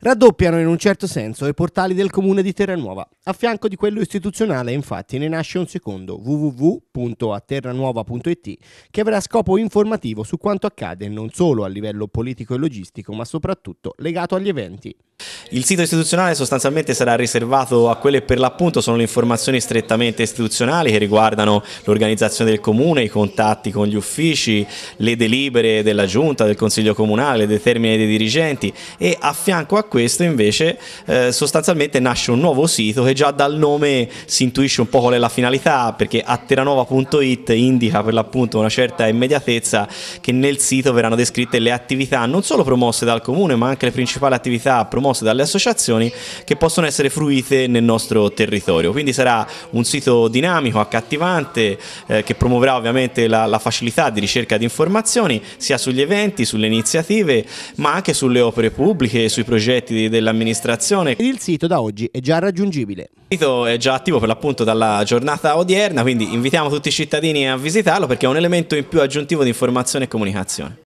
raddoppiano in un certo senso i portali del comune di Terranuova. A fianco di quello istituzionale infatti ne nasce un secondo www.aterranuova.it, che avrà scopo informativo su quanto accade non solo a livello politico e logistico ma soprattutto legato agli eventi. Il sito istituzionale sostanzialmente sarà riservato a quelle per l'appunto sono le informazioni strettamente istituzionali che riguardano l'organizzazione del comune, i contatti con gli uffici, le delibere della giunta, del consiglio comunale, le determine dei dirigenti e a fianco a questo invece eh, sostanzialmente nasce un nuovo sito che già dal nome si intuisce un po' qual è la finalità perché a indica per l'appunto una certa immediatezza che nel sito verranno descritte le attività non solo promosse dal comune ma anche le principali attività promosse dalle associazioni che possono essere fruite nel nostro territorio. Quindi sarà un sito dinamico, accattivante eh, che promuoverà ovviamente la, la facilità di ricerca di informazioni sia sugli eventi, sulle iniziative ma anche sulle opere pubbliche, sui progetti aspetti dell'amministrazione. Il sito da oggi è già raggiungibile. Il sito è già attivo per l'appunto dalla giornata odierna, quindi invitiamo tutti i cittadini a visitarlo perché è un elemento in più aggiuntivo di informazione e comunicazione.